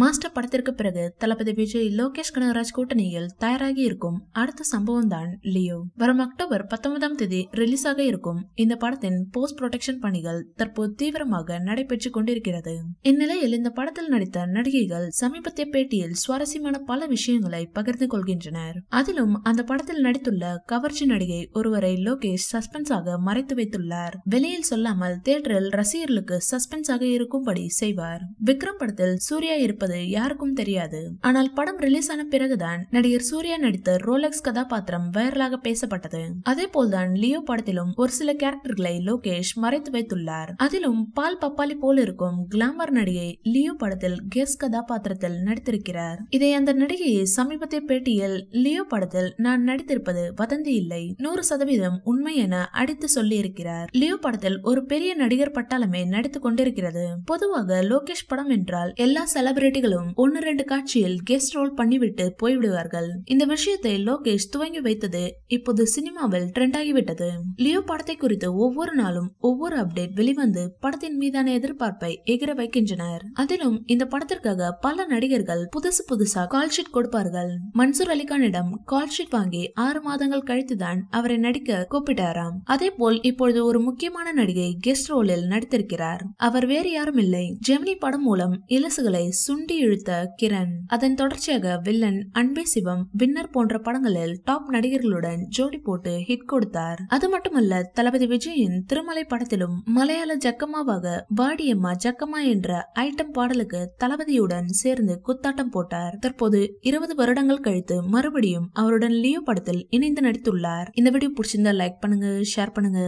master படத்திற்கு பிறகு தளபதி விஜய் லோகேஷ் கனகராஜ் கூட்டணியில் தயாராகி இருக்கும் அடுத்த சம்பவம் தான் லியோ வரும் அக்டோபர் பத்தொன்பதாம் தேதி ரிலீஸ் ஆக இருக்கும் இந்த படத்தின் போஸ்ட் ப்ரொடக்ஷன் பணிகள் தற்போது தீவிரமாக நடைபெற்று கொண்டிருக்கிறது இந்நிலையில் இந்த படத்தில் நடித்த நடிகைகள் சமீபத்திய பேட்டியில் சுவாரஸ்யமான பல விஷயங்களை பகிர்ந்து கொள்கின்றனர் அதிலும் அந்த படத்தில் நடித்துள்ள கவர்ச்சி நடிகை ஒருவரை லோகேஷ் சஸ்பென்ஸாக மறைத்து வைத்துள்ளார் வெளியில் சொல்லாமல் தியேட்டரில் ரசிகர்களுக்கு சஸ்பென்ஸாக இருக்கும்படி செய்வார் விக்ரம் படத்தில் சூர்யா இருப்ப இருப்பது யாருக்கும் தெரியாது ஆனால் படம் ரிலீஸ் ஆன பிறகுதான் நடிகர் சூர்யா நடித்த ரோலக்ஸ் கதாபாத்திரம் வைரலாக பேசப்பட்டது அதே போல்தான் லியோ படத்திலும் ஒரு சில கேரக்டர்களை லோகேஷ் மறைத்து வைத்துள்ளார் அதிலும் பால் பப்பாளி போல இருக்கும் கிளாமர் நடிகை லியோ படத்தில் கெஸ் கதாபாத்திரத்தில் நடித்திருக்கிறார் இதை அந்த நடிகையை சமீபத்திய பேட்டியில் லியோ படத்தில் நான் நடித்திருப்பது வதந்தி இல்லை நூறு சதவீதம் உண்மை என அடித்து சொல்லியிருக்கிறார் லியோ படத்தில் ஒரு பெரிய நடிகர் பட்டாளமே நடித்துக் கொண்டிருக்கிறது பொதுவாக லோகேஷ் படம் என்றால் எல்லா செலிபிரிட்டி செலிபிரிட்டிகளும் ஒன்னு ரெண்டு காட்சியில் கெஸ்ட் ரோல் பண்ணிவிட்டு போய்விடுவார்கள் இந்த விஷயத்தை லோகேஷ் துவங்கி வைத்தது இப்போது சினிமாவில் ட்ரெண்ட் ஆகிவிட்டது லியோ படத்தை குறித்து ஒவ்வொரு நாளும் ஒவ்வொரு அப்டேட் வெளிவந்து படத்தின் மீதான எதிர்பார்ப்பை எகிர வைக்கின்றனர் அதிலும் இந்த படத்திற்காக பல நடிகர்கள் புதுசு புதுசா கால்ஷீட் கொடுப்பார்கள் மன்சூர் அலிகானிடம் கால்ஷீட் வாங்கி ஆறு மாதங்கள் கழித்துதான் அவரை நடிக்க கூப்பிட்டாராம் அதே போல் இப்பொழுது ஒரு முக்கியமான நடிகை கெஸ்ட் ரோலில் நடித்திருக்கிறார் அவர் வேறு யாரும் இல்லை ஜெமினி படம் மூலம் இலசுகளை சுண்டி சுண்டி இழுத்த கிரண் அதன் தொடர்ச்சியாக வில்லன் அன்பே சிவம் வின்னர் போன்ற படங்களில் டாப் நடிகர்களுடன் ஜோடி போட்டு ஹிட் கொடுத்தார் அது மட்டுமல்ல தளபதி விஜயின் திருமலை படத்திலும் மலையாள ஜக்கமாவாக வாடியம்மா ஜக்கமா என்ற ஐட்டம் பாடலுக்கு தளபதியுடன் சேர்ந்து குத்தாட்டம் போட்டார் தற்போது இருபது வருடங்கள் கழித்து மறுபடியும் அவருடன் லியோ படத்தில் இணைந்து நடித்துள்ளார் இந்த வீடியோ பிடிச்சிருந்தா லைக் பண்ணுங்க ஷேர் பண்ணுங்க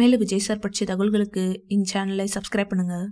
மேலும் விஜய் சார் பற்றிய தகவல்களுக்கு இந்த சேனலை சப்ஸ்கிரைப் பண்ணுங்க